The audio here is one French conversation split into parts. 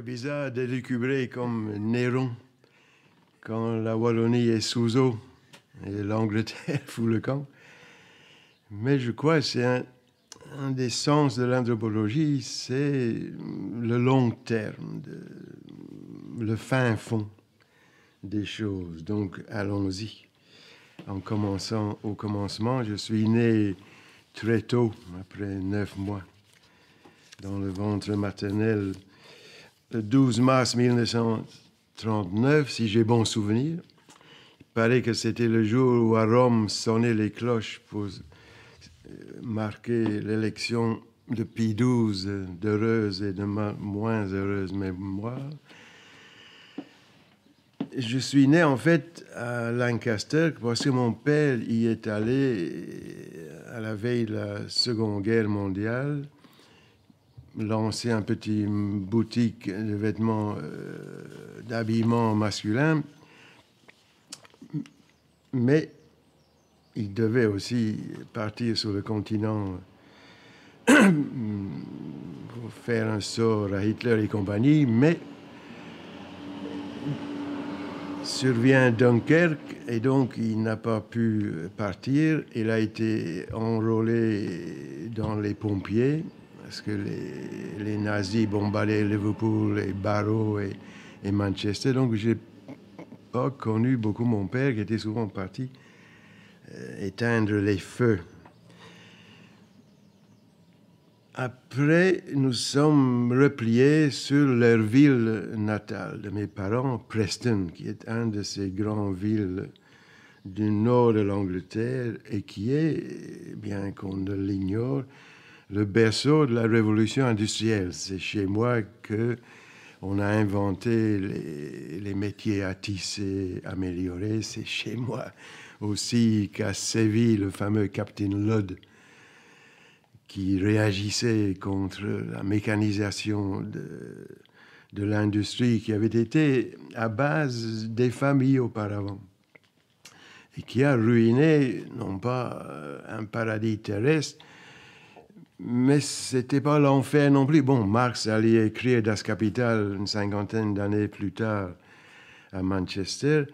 bizarre bizarre d'élucubrer comme Néron quand la Wallonie est sous eau et l'Angleterre fout le camp. Mais je crois que c'est un, des sens de l'anthropologie, c'est le long terme, le fin fond des choses. Donc allons-y. En commençant au commencement, je suis né très tôt, après neuf mois, dans le ventre maternel le 12 mars 1939, si j'ai bon souvenir. Il paraît que c'était le jour où à Rome sonnaient les cloches pour euh, marquer l'élection de Pie XII, euh, d'heureuse et de moins heureuse mémoire. Je suis né en fait à Lancaster parce que mon père y est allé euh, à la veille de la Seconde Guerre mondiale lancé un petit boutique de vêtements euh, d'habillement masculin, mais il devait aussi partir sur le continent pour faire un sort à Hitler et compagnie, mais survient Dunkerque et donc il n'a pas pu partir. Il a été enrôlé dans les pompiers parce que les, nazis bombardaient Liverpool et Barrow et, Manchester. Donc, j'ai pas connu beaucoup mon père qui était souvent parti euh, éteindre les feux. Après, nous sommes repliés sur leur ville natale de mes parents, Preston, qui est une de ces grandes villes du nord de l'Angleterre et qui est, bien qu'on ne l'ignore, le berceau de la révolution industrielle. C'est chez moi que on a inventé les, métiers à tisser, améliorer. C'est chez moi aussi qu'à sévi le fameux Captain Ludd qui réagissait contre la mécanisation de l'industrie qui avait été à base des familles auparavant et qui a ruiné non pas euh, un paradis terrestre, mais c'était pas l'enfer non plus. Bon, Marx allait écrire Das Kapital une cinquantaine d'années plus tard à Manchester.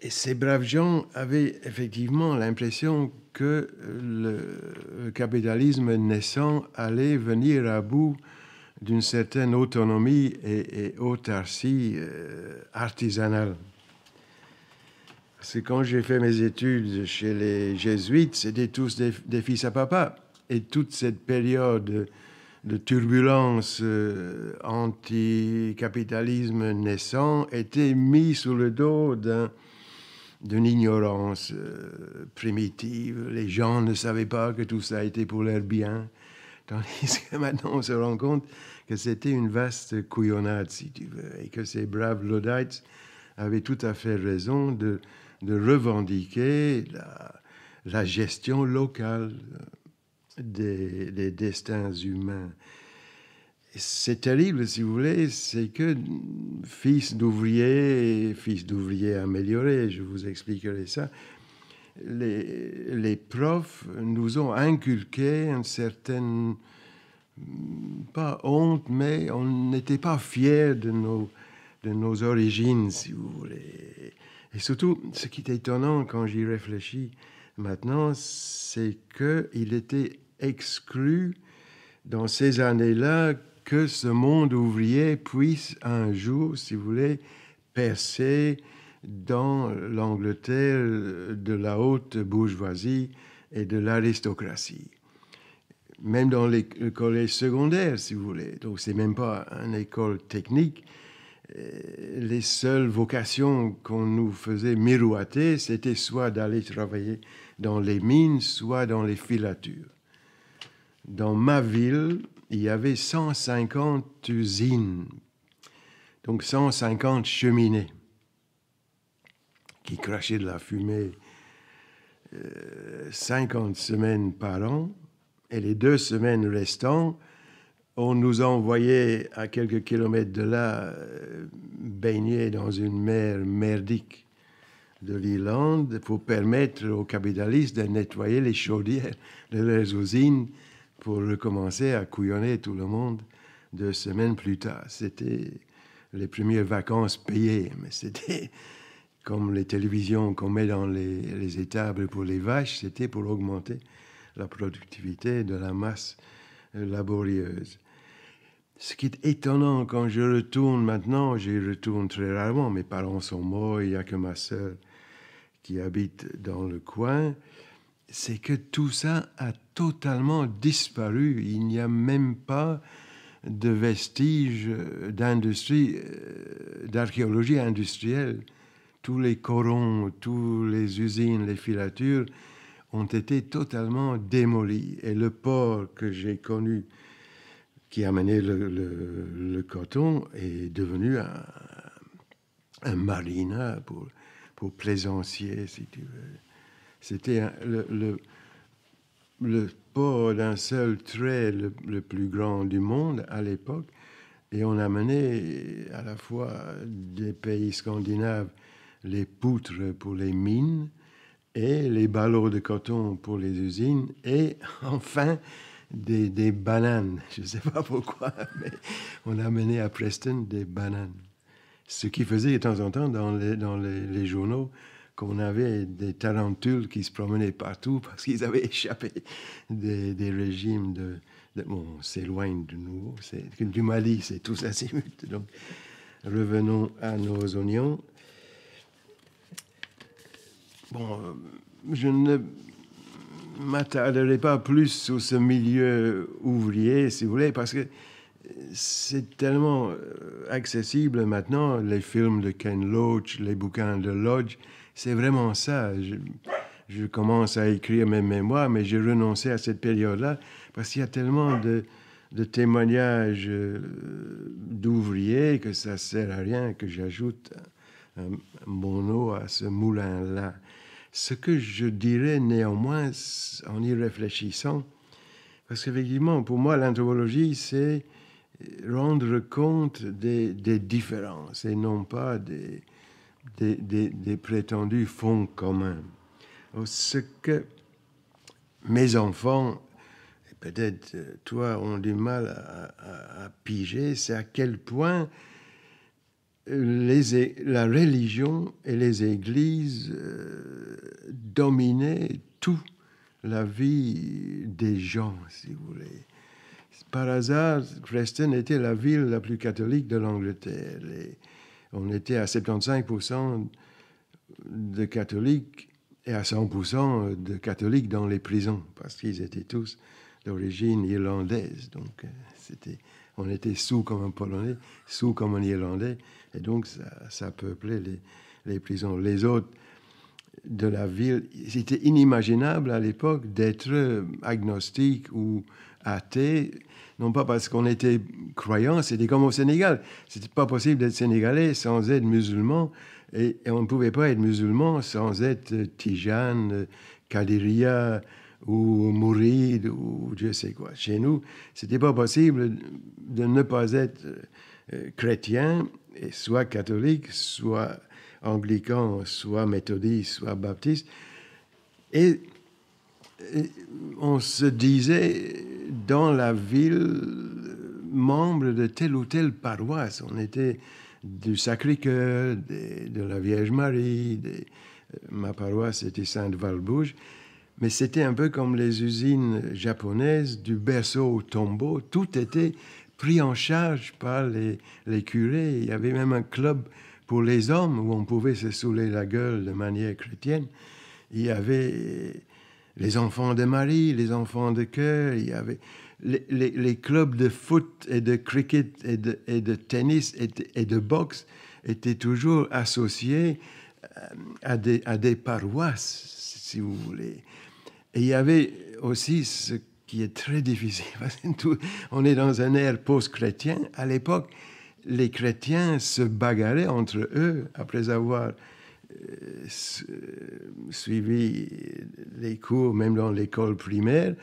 Et ces braves gens avaient effectivement l'impression que le capitalisme naissant allait venir à bout d'une certaine autonomie et, autarcie euh, artisanale. Parce que quand j'ai fait mes études chez les jésuites, c'était tous des, fils à papa et toute cette période de turbulence euh, anti-capitalisme naissant était mise sous le dos d'une ignorance euh, primitive. Les gens ne savaient pas que tout ça était pour leur bien. Tandis que maintenant, on se rend compte que c'était une vaste couillonnade, si tu veux, et que ces braves Lodites avaient tout à fait raison de, revendiquer la, la gestion locale des, destins humains. C'est terrible, si vous voulez, c'est que fils d'ouvrier, fils d'ouvrier amélioré, je vous expliquerai ça, les, profs nous ont inculqué une certaine, pas honte, mais on n'était pas fier de nos, de nos origines, si vous voulez. Et surtout, ce qui est étonnant quand j'y réfléchis maintenant, c'est qu'il était exclu dans ces années-là que ce monde ouvrier puisse un jour, si vous voulez, percer dans l'Angleterre de la haute bourgeoisie et de l'aristocratie. Même dans les collèges secondaires, si vous voulez. Donc, c'est même pas une école technique. Euh, les seules vocations qu'on nous faisait miroiter, c'était soit d'aller travailler dans les mines, soit dans les filatures. Dans ma ville, il y avait 150 usines, donc 150 cheminées qui crachaient de la fumée 50 euh, semaines par an. Et les deux semaines restantes, on nous envoyait à quelques kilomètres de là euh, baigner dans une mer merdique de l'Irlande pour permettre aux capitalistes de nettoyer les chaudières de leurs usines pour recommencer à couillonner tout le monde deux semaines plus tard. C'était les premières vacances payées, mais c'était comme les télévisions qu'on met dans les, étables pour les vaches, c'était pour augmenter la productivité de la masse euh, laborieuse. Ce qui est étonnant, quand je retourne maintenant, j'y retourne très rarement, mes parents sont morts, il n'y a que ma sœur qui habite dans le coin c'est que tout ça a totalement disparu. Il n'y a même pas de vestiges d'industrie, euh, d'archéologie industrielle. Tous les corons, toutes les usines, les filatures ont été totalement démolis. Et le port que j'ai connu, qui amenait le, le, coton, est devenu un, un marina pour, pour plaisanciers, si tu veux. C'était le, le, port d'un seul trait le, plus grand du monde à l'époque. Et on amenait à la fois des pays scandinaves les poutres pour les mines et les ballots de coton pour les usines et enfin des, des bananes. Je ne sais pas pourquoi, mais on amenait à Preston des bananes. Ce qui faisait de temps en temps dans les, dans les journaux qu'on avait des tarentules qui se promenaient partout parce qu'ils avaient échappé des, régimes de, bon, on s'éloigne de nous. c'est du Mali, c'est tout ça. Donc, revenons à nos oignons. Bon, euh, je ne m'attarderai pas plus sur ce milieu ouvrier, si vous voulez, parce que c'est tellement euh, accessible maintenant, les films de Ken Loach, les bouquins de Lodge. C'est vraiment ça. Je, commence à écrire mes mémoires, mais j'ai renoncé à cette période-là parce qu'il y a tellement de, témoignages euh, d'ouvriers que ça sert à rien que j'ajoute mon eau à ce moulin-là. Ce que je dirais néanmoins en y réfléchissant, parce qu'effectivement, pour moi, l'anthropologie, c'est rendre compte des, différences et non pas des, des, prétendus fonds communs. Oh, ce que mes enfants, et peut-être euh, toi, ont du mal à, piger, c'est à quel point les, la religion et les églises euh, dominaient tout la vie des gens, si vous voulez. Par hasard, Preston était la ville la plus catholique de l'Angleterre. Et on était à 75% de catholiques et à 100% de catholiques dans les prisons, parce qu'ils étaient tous d'origine irlandaise. Donc, euh, on était sous comme un Polonais, sous comme un Irlandais, et donc ça, peuplait les, les, prisons. Les autres de la ville, c'était inimaginable à l'époque d'être agnostique ou athée non pas parce qu'on était croyant c'était comme au Sénégal. C'était pas possible d'être sénégalais sans être musulman, et, on ne pouvait pas être musulman sans être euh, Tijan, euh, Kadiria ou Mouride ou je sais quoi. Chez nous, c'était pas possible de ne pas être euh, chrétien, soit catholique, soit anglican, soit méthodiste, soit baptiste. et on se disait dans la ville membre de telle ou telle paroisse. On était du Sacré-Cœur, de, la Vierge Marie, euh, ma paroisse était Sainte-Valbouge, mais c'était un peu comme les usines japonaises, du berceau au tombeau, tout était pris en charge par les, les curés. Il y avait même un club pour les hommes où on pouvait se saouler la gueule de manière chrétienne. Il y avait les enfants de Marie, les enfants de cœur, il y avait les, clubs de foot et de cricket et de, tennis et de, boxe étaient toujours associés euh, à des, paroisses, si vous voulez. Et il y avait aussi ce qui est très difficile, on est dans un air post-chrétien. À l'époque, les chrétiens se bagarraient entre eux après avoir euh, euh, suivi les cours, même dans l'école primaire,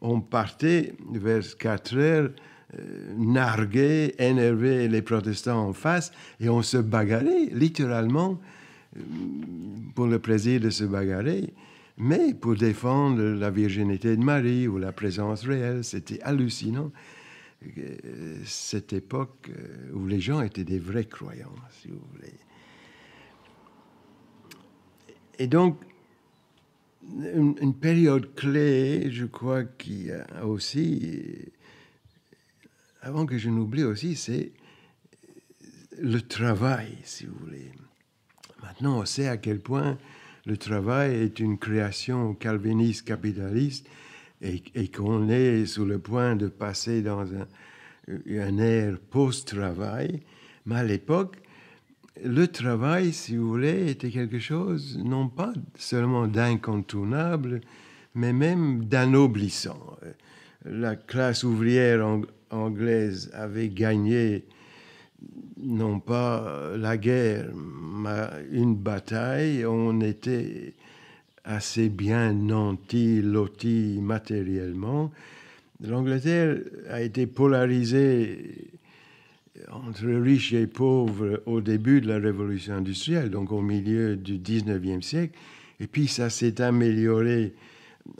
on partait vers 4 heures euh, narguer, énerver les protestants en face et on se bagarrait littéralement pour le plaisir de se bagarrer, mais pour défendre la virginité de Marie ou la présence réelle. C'était hallucinant cette époque où les gens étaient des vrais croyants, si vous voulez. Et donc, une, période clé, je crois, qui a aussi, avant que je n'oublie aussi, c'est le travail, si vous voulez. Maintenant, on sait à quel point le travail est une création calviniste capitaliste et, et qu'on est sur le point de passer dans un, un ère post-travail. Mais à l'époque, le travail, si vous voulez, était quelque chose, non pas seulement d'incontournable, mais même d'anoblissant. La classe ouvrière anglaise avait gagné, non pas la guerre, mais une bataille. On était assez bien nantis, lotis matériellement. L'Angleterre a été polarisée entre riches et pauvres au début de la révolution industrielle, donc au milieu du 19e siècle. Et puis ça s'est amélioré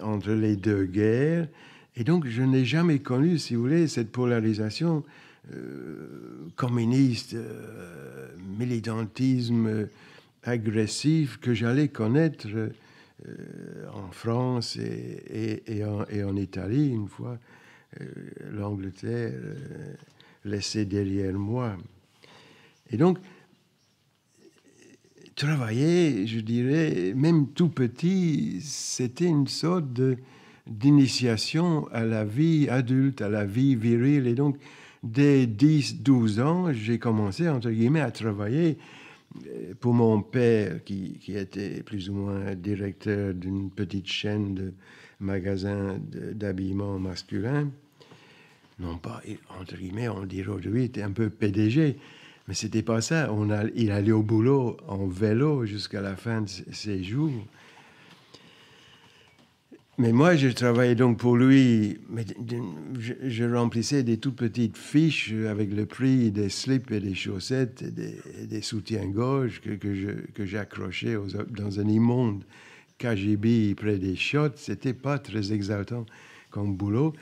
entre les deux guerres. Et donc je n'ai jamais connu, si vous voulez, cette polarisation euh, communiste, euh, militantisme agressif que j'allais connaître euh, en France et, en, Italie une fois, l'Angleterre laissé derrière moi. Et donc, travailler, je dirais, même tout petit, c'était une sorte d'initiation à la vie adulte, à la vie virile. Et donc, dès 10-12 ans, j'ai commencé, entre guillemets, à travailler euh, pour mon père, qui, qui était plus ou moins directeur d'une petite chaîne de magasins d'habillement masculin non pas, entre guillemets, on dirait aujourd'hui, était un peu PDG, mais c'était pas ça. On il allait au boulot en vélo jusqu'à la fin de ses jours. Mais moi, je travaillais donc pour lui. Mais je, remplissais des toutes petites fiches avec le prix des slips et des chaussettes, des, soutiens-gorge que, j'accrochais dans un immonde KGB près des chiottes. C'était pas très exaltant comme boulot.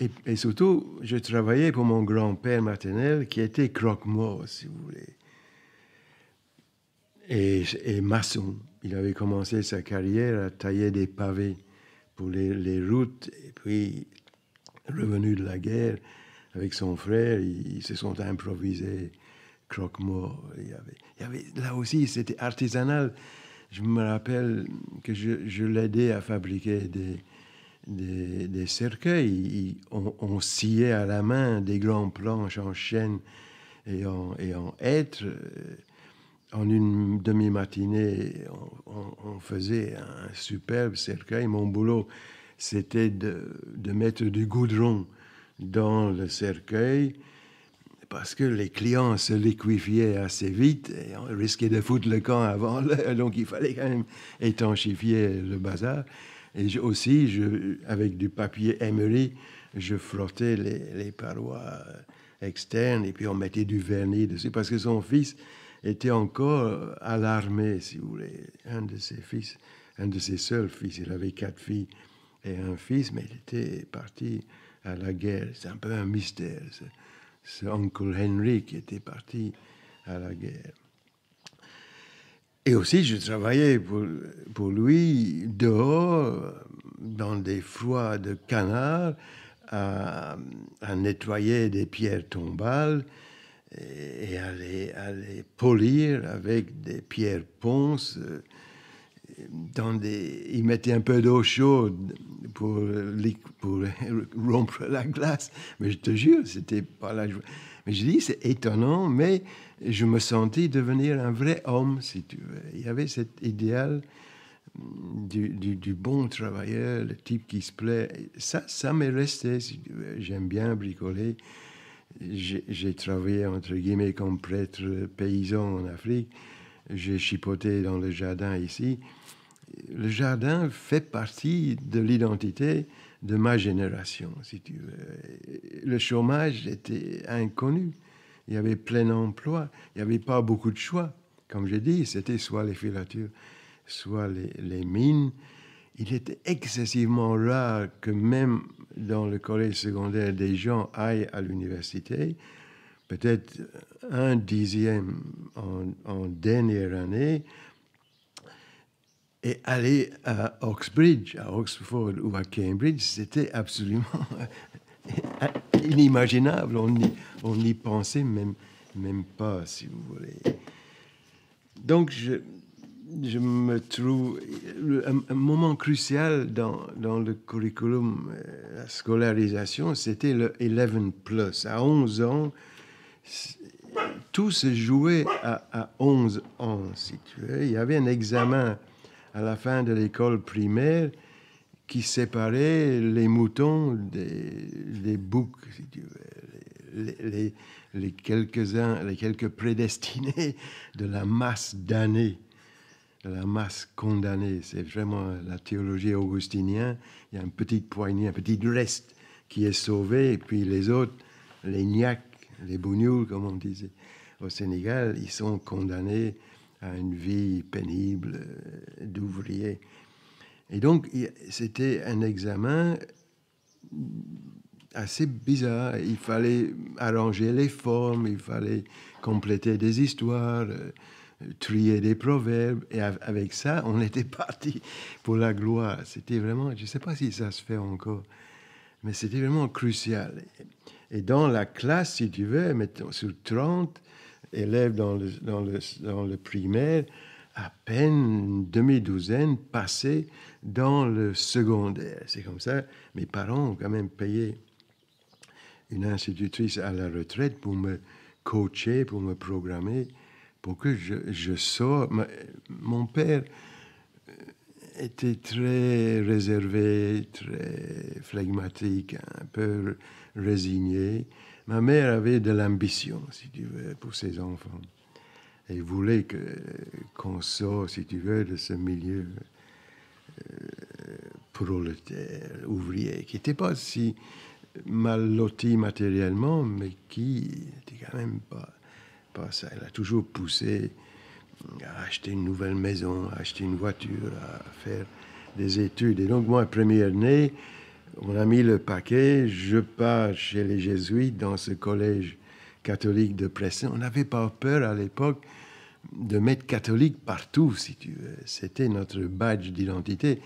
Et, surtout, je travaillais pour mon grand-père maternel qui était croque-mort, si vous voulez, et, maçon. Il avait commencé sa carrière à tailler des pavés pour les, routes, et puis, revenu de la guerre, avec son frère, ils, se sont improvisés croque-mort. Il y avait, il y avait, là aussi, c'était artisanal. Je me rappelle que je, je l'aidais à fabriquer des, des, cercueils. On, on, sciait à la main des grandes planches en chêne et en, en hêtre. Euh, en une demi-matinée, on, faisait un superbe cercueil. Mon boulot, c'était de, mettre du goudron dans le cercueil parce que les clients se liquéfiaient assez vite et on risquait de foutre le camp avant donc il fallait quand même étanchifier le bazar. Et aussi, je, avec du papier émeri, je frottais les, les, parois euh, externes et puis on mettait du vernis dessus parce que son fils était encore euh, à l'armée, si vous voulez. Un de ses fils, un de ses seuls fils, il avait quatre filles et un fils, mais il était parti à la guerre. C'est un peu un mystère. C'est oncle Henry qui était parti à la guerre. Et aussi, je travaillais pour, pour lui dehors, dans des froids de canard, à, nettoyer des pierres tombales et, à, les, polir avec des pierres ponces. Dans des, il mettait un peu d'eau chaude pour, pour rompre la glace. Mais je te jure, c'était pas la joie. Mais je dis, c'est étonnant, mais je me sentis devenir un vrai homme, si tu veux. Il y avait cet idéal mm, du, bon travailleur, le type qui se plaît. Ça, ça m'est resté, si J'aime bien bricoler. J'ai travaillé, entre guillemets, comme prêtre paysan en Afrique. J'ai chipoté dans le jardin ici. Le jardin fait partie de l'identité de ma génération, si tu veux. Le chômage était inconnu il y avait plein emploi, il n'y avait pas beaucoup de choix. Comme j'ai dit, c'était soit les filatures, soit les, mines. Il était excessivement rare que même dans le collège secondaire, des gens aillent à l'université. Peut-être un dixième en, en, dernière année et aller à Oxbridge, à Oxford ou à Cambridge, c'était absolument inimaginable. On n'y pensait même, pas, si vous voulez. Donc, je, me trouve un, moment crucial dans, le curriculum, euh, la scolarisation, c'était le 11 plus. À 11 ans, tout se jouait à, à 11 ans, si tu veux. Il y avait un examen à la fin de l'école primaire qui séparait les moutons des, boucs, Les, quelques-uns, les quelques prédestinés de la masse damnée, de la masse condamnée. C'est vraiment la théologie augustinienne. Il y a un petit poignet, un petit reste qui est sauvé, et puis les autres, les gnacs, les bougnoules, comme on disait au Sénégal, ils sont condamnés à une vie pénible euh, d'ouvriers. Et donc, c'était un examen assez bizarre. Il fallait arranger les formes, il fallait compléter des histoires, euh, trier des proverbes. Et avec ça, on était parti pour la gloire. C'était vraiment, je ne sais pas si ça se fait encore, mais c'était vraiment crucial. Et dans la classe, si tu veux, mettons, sur 30 élèves dans le, dans le, dans le primaire, à peine une demi-douzaine passée dans le secondaire. C'est comme ça, mes parents ont quand même payé une institutrice à la retraite pour me coacher, pour me programmer, pour que je, je sors. Mon père euh, était très réservé, très flegmatique, un peu résigné. Ma mère avait de l'ambition, si tu veux, pour ses enfants. Il voulait qu'on soit si tu veux, de ce milieu euh, prolétaire, ouvrier, qui n'était pas si mal loti matériellement, mais qui n'était quand même pas, pas ça. Elle a toujours poussé à acheter une nouvelle maison, à acheter une voiture, à faire des études. Et donc, moi, première né, on a mis le paquet. Je pars chez les jésuites dans ce collège catholique de Pressin. On n'avait pas peur à l'époque de mettre catholique partout, si tu veux. C'était notre badge d'identité.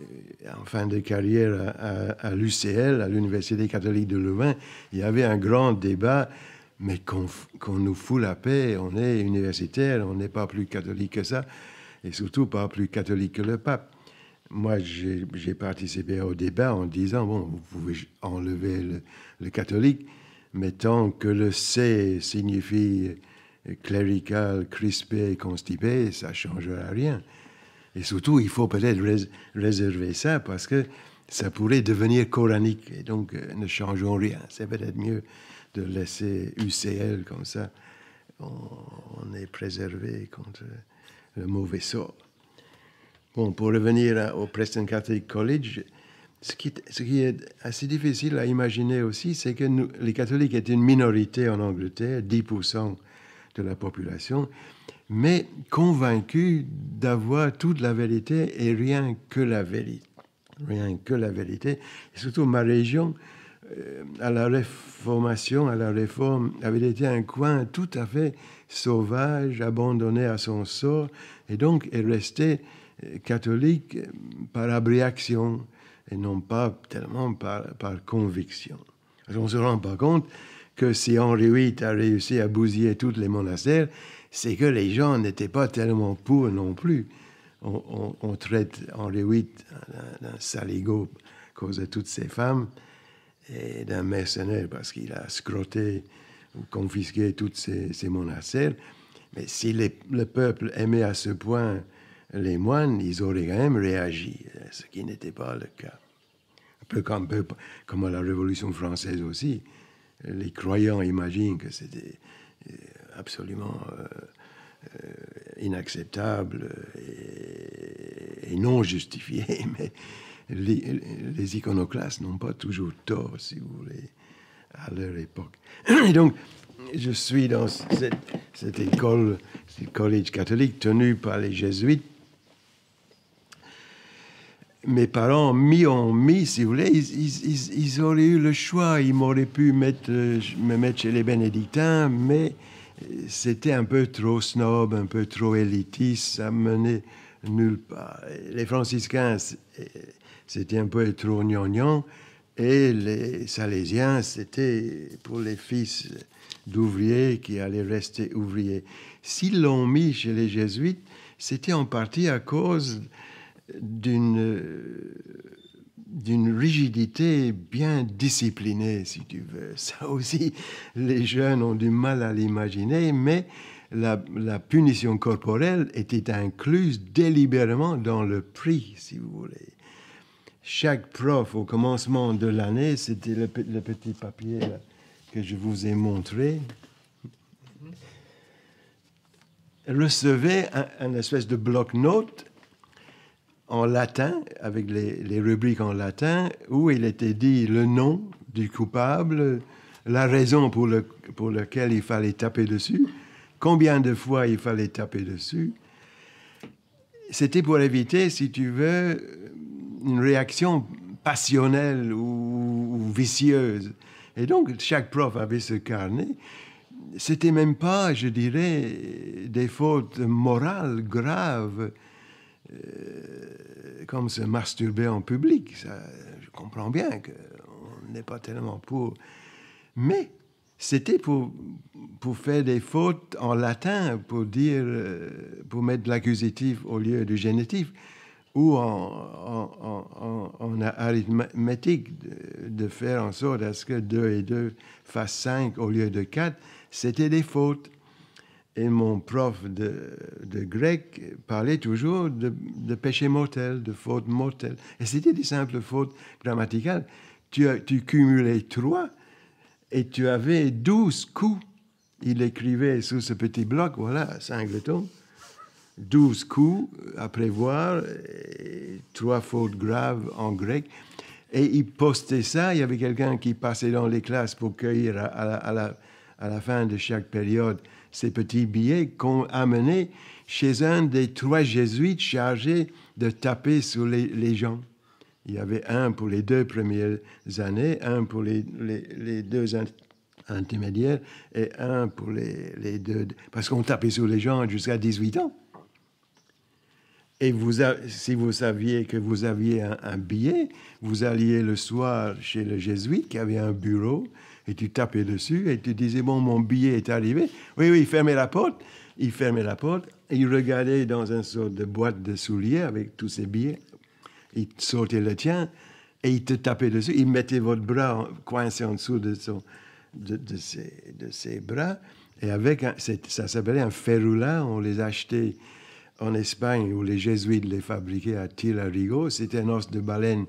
Euh, en fin de carrière à, l'UCL, à l'Université catholique de Louvain, il y avait un grand débat, mais qu'on nous fout la paix, on est universitaire, on n'est pas plus catholique que ça, et surtout pas plus catholique que le pape. Moi, j'ai participé au débat en disant, bon, vous pouvez enlever le, le catholique, mais tant que le C signifie clérical, crispé constipé, ça ne changera rien. Et surtout, il faut peut-être réserver ça parce que ça pourrait devenir coranique. Et donc, euh, ne changeons rien. C'est peut-être mieux de laisser UCL comme ça. On, est préservé contre le mauvais sort. Bon, pour revenir au Preston Catholic College, ce qui, est assez difficile à imaginer aussi, c'est que les catholiques étaient une minorité en Angleterre, 10% de la population, mais convaincu d'avoir toute la vérité et rien que la vérité. Rien que la vérité. surtout, ma région, euh, à la réformation, à la réforme, avait été un coin tout à fait sauvage, abandonné à son sort, et donc est resté euh, catholique euh, par abréaction et non pas tellement par, par conviction. On ne se rend pas compte, que si Henri VIII a réussi à bousiller tous les monastères, c'est que les gens n'étaient pas tellement pour non plus. On, traite Henri VIII d'un saligaud à cause de toutes ces femmes et d'un mercenaire parce qu'il a scroté ou confisqué toutes ces, monastères. Mais si le peuple aimait à ce point les moines, ils auraient quand même réagi, ce qui n'était pas le cas. Un peu comme, comme à la Révolution française aussi les croyants imaginent que c'était euh, absolument euh, euh, inacceptable et, non justifié, mais les, iconoclastes n'ont pas toujours tort, si vous voulez, à leur époque. Et donc, je suis dans cette, cette école, ce collège catholique tenu par les jésuites, mes parents mis ont mis, si vous voulez, ils, auraient eu le choix, ils m'auraient pu mettre, euh, me mettre chez les bénédictins, mais euh, c'était un peu trop snob, un peu trop élitiste, ça menait nulle part. Les franciscains, euh, c'était un peu trop gnangnan, et les salésiens, c'était pour les fils d'ouvriers qui allaient rester ouvriers. S'ils l'ont mis chez les jésuites, c'était en partie à cause d'une rigidité bien disciplinée, si tu veux. Ça aussi, les jeunes ont du mal à l'imaginer, mais la, punition corporelle était incluse délibérément dans le prix, si vous voulez. Chaque prof, au commencement de l'année, c'était le, petit papier que je vous ai montré, mm-hmm. recevait une un espèce de bloc-notes en latin, avec les, rubriques en latin, où il était dit le nom du coupable, la raison pour, le, pour laquelle il fallait taper dessus, combien de fois il fallait taper dessus. C'était pour éviter, si tu veux, une réaction passionnelle ou, vicieuse. Et donc, chaque prof avait ce carnet c'était même pas, je dirais, des fautes morales graves. Euh, comme se masturber en public. je comprends bien qu'on n'est pas tellement pour. Mais c'était pour, pour faire des fautes en latin, pour dire, euh, pour mettre l'accusatif au lieu du génitif, ou en, arithmétique, de, de, faire en sorte à ce que 2 et 2 fassent 5 au lieu de 4. C'était des fautes. Et mon prof de, grec parlait toujours de, péché mortel, de faute mortelle. Et c'était des simples fautes grammaticales. Tu, tu cumulais trois et tu avais douze coups. Il écrivait sous ce petit bloc, voilà, singleton, douze coups à prévoir, trois fautes graves en grec. Et il postait ça. Il y avait quelqu'un qui passait dans les classes pour cueillir à la fin de chaque période ces petits billets qu'on amenait chez un des trois jésuites chargés de taper sur les, gens. Il y avait un pour les deux premières années, un pour les, les, deux intermédiaires et un pour les, deux. Parce qu'on tapait sur les gens jusqu'à 18 ans. Et vous, si vous saviez que vous aviez un, un, billet, vous alliez le soir chez le jésuite qui avait un bureau et tu tapais dessus et tu disais, bon, mon billet est arrivé. Oui, oui, fermez la porte. Il fermait la porte il regardait dans une sorte de boîte de souliers avec tous ses billets. Il sortait le tien et il te tapait dessus. Il mettait votre bras coincé en dessous de, son, de, de, ses, de ses, bras. Et avec, ça s'appelait un ferula, on les achetait en Espagne où les jésuites les fabriquaient à Tirarigo. C'était un os de baleine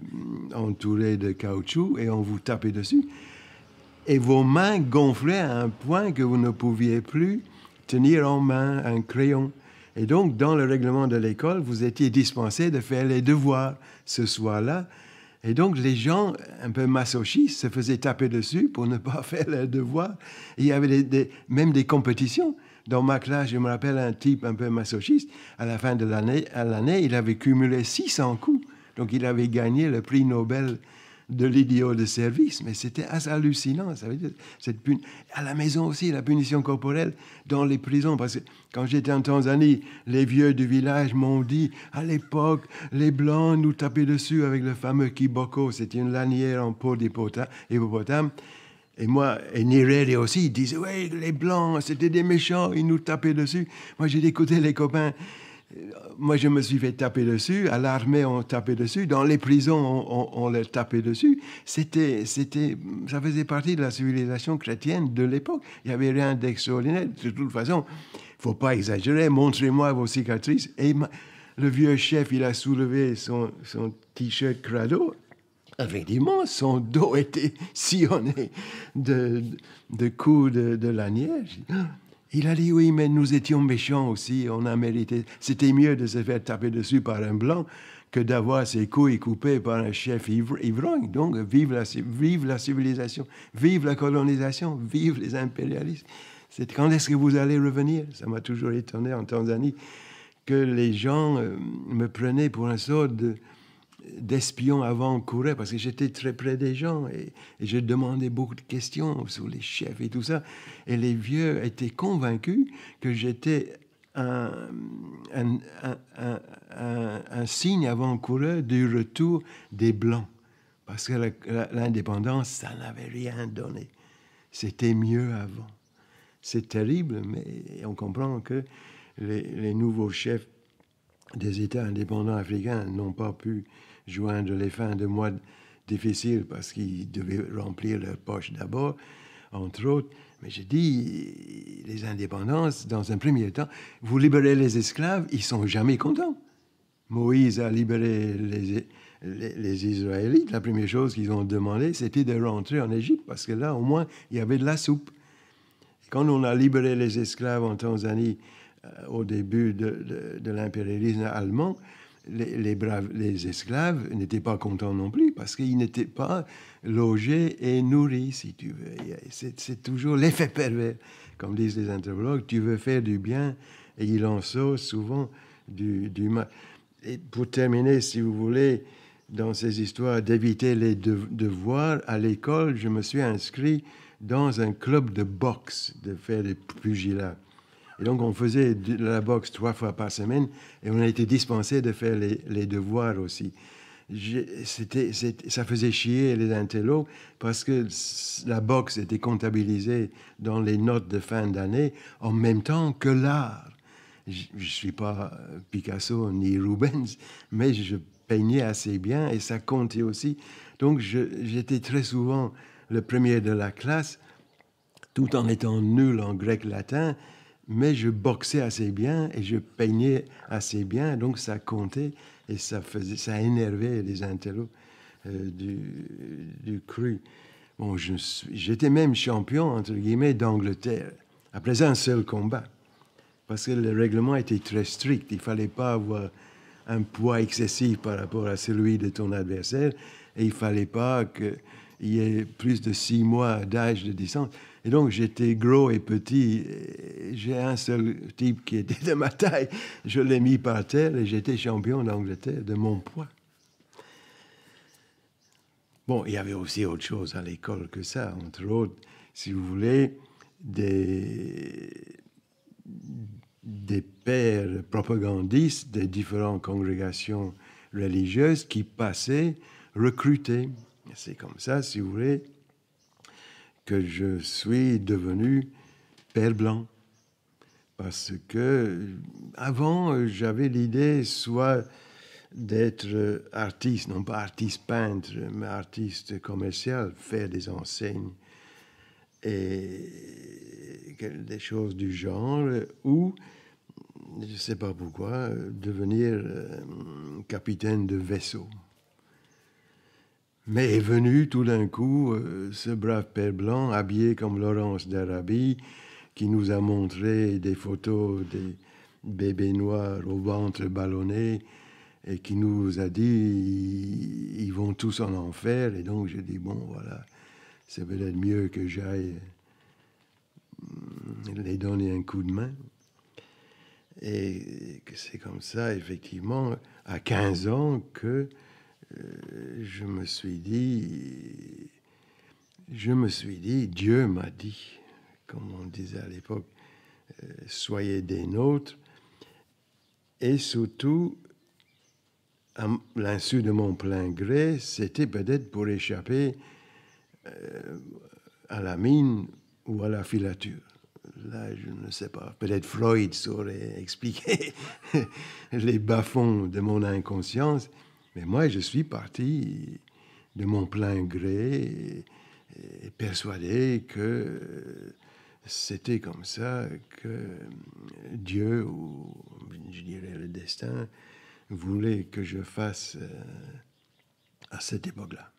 hum, entouré de caoutchouc et on vous tapait dessus et vos mains gonflaient à un point que vous ne pouviez plus tenir en main un crayon. Et donc, dans le règlement de l'école, vous étiez dispensé de faire les devoirs ce soir-là. Et donc, les gens un peu masochistes se faisaient taper dessus pour ne pas faire leurs devoirs. il y avait des, même des compétitions. Dans ma classe, je me rappelle un type un peu masochiste. À la fin de l'année, il avait cumulé 600 coups. Donc, il avait gagné le prix Nobel de l'idiot de service, mais c'était assez hallucinant. cette À la maison aussi, la punition corporelle dans les prisons, parce que quand j'étais en Tanzanie, les vieux du village m'ont dit, à l'époque, les Blancs nous tapaient dessus avec le fameux kiboko, c'était une lanière en peau d'hippopotame. Et moi, et Nirere aussi, ils disaient, oui, les Blancs, c'était des méchants, ils nous tapaient dessus. Moi, j'ai écouté les copains moi, je me suis fait taper dessus. À l'armée, on tapait dessus. Dans les prisons, on, les tapait dessus. C'était, c'était, ça faisait partie de la civilisation chrétienne de l'époque. Il n'y avait rien d'extraordinaire. De toute façon, il faut pas exagérer. Montrez-moi vos cicatrices. Et le vieux chef, il a soulevé son, t-shirt crado. Effectivement, son dos était sillonné de, de coups de, de lanière. Il a dit oui, mais nous étions méchants aussi, on a mérité. C'était mieux de se faire taper dessus par un blanc que d'avoir ses couilles coupées par un chef ivrogne. Donc, vive la, vive la civilisation, vive la colonisation, vive les impérialistes. C'est quand est-ce que vous allez revenir Ça m'a toujours étonné en Tanzanie que les gens euh, me prenaient pour un sort de, d'espions avant courait parce que j'étais très près des gens et, j'ai je demandais beaucoup de questions sur les chefs et tout ça. Et les vieux étaient convaincus que j'étais un, un, signe avant-coureur du retour des Blancs parce que l'indépendance, ça n'avait rien donné. C'était mieux avant. C'est terrible, mais on comprend que les, les, nouveaux chefs des États indépendants africains n'ont pas pu joindre les fins de mois difficiles parce qu'ils devaient remplir leur poche d'abord, entre autres. Mais j'ai dit, les indépendances, dans un premier temps, vous libérez les esclaves, ils sont jamais contents. Moïse a libéré les, Israélites. La première chose qu'ils ont demandé, c'était de rentrer en Égypte, parce que là, au moins, il y avait de la soupe. quand on a libéré les esclaves en Tanzanie euh, au début de l'impérialisme allemand, les, esclaves n'étaient pas contents non plus parce qu'ils n'étaient pas logés et nourris, si tu veux. Euh, c'est toujours l'effet pervers. Comme disent les anthropologues, tu veux faire du bien et il en sort souvent du, mal. Et pour terminer, si vous voulez, dans ces histoires d'éviter les devoirs, à l'école, je me suis inscrit dans un club de boxe, de faire des pugilats. Et donc, on faisait de la boxe trois fois par semaine et on a été dispensé de faire les, devoirs aussi. C'était, ça faisait chier les intellos parce que la boxe était comptabilisée dans les notes de fin d'année en même temps que l'art. Je ne suis pas euh, Picasso ni Rubens, mais je peignais assez bien et ça comptait aussi. Donc j'étais très souvent le premier de la classe, tout en étant nul en grec-latin mais je boxais assez bien et je peignais assez bien, donc ça comptait et ça faisait, ça énervait les intellos euh, du, du, cru. Bon, j'étais même champion entre guillemets d'Angleterre après un seul combat, parce que le règlement était très strict. Il ne fallait pas avoir un poids excessif par rapport à celui de ton adversaire et il fallait pas qu'il y ait plus de six mois d'âge de distance. Et donc, j'étais gros et petit. J'ai un seul type qui était de ma taille. Je l'ai mis par terre et j'étais champion d'Angleterre de mon poids. Bon, il y avait aussi autre chose à l'école que ça, entre autres, si vous voulez, des, des pères propagandistes des différentes congrégations religieuses qui passaient recruter. C'est comme ça, si vous voulez, que je suis devenu père blanc. Parce que avant, j'avais l'idée soit d'être artiste, non pas artiste peintre, mais artiste commercial, faire des enseignes et des choses du genre, ou, je ne sais pas pourquoi, devenir euh, capitaine de vaisseau. Mais est venu tout d'un coup euh, ce brave père blanc, habillé comme Laurence d'Arabie, qui nous a montré des photos des bébés noirs au ventre ballonné et qui nous a dit ils, vont tous en enfer. Et donc j'ai dit bon, voilà, c'est peut-être mieux que j'aille euh, les donner un coup de main. Et que c'est comme ça, effectivement, à 15 ans que euh, je me suis dit, je me suis dit, Dieu m'a dit, comme on disait à l'époque, euh, soyez des nôtres, et surtout, à l'insu de mon plein gré, c'était peut-être pour échapper euh, à la mine ou à la filature. Là, je ne sais pas. Peut-être Freud saurait expliquer les bas-fonds de mon inconscience. Mais moi, je suis parti de mon plein gré, et, persuadé que c'était comme ça que Dieu, ou je dirais le destin, voulait que je fasse euh, à cette époque-là.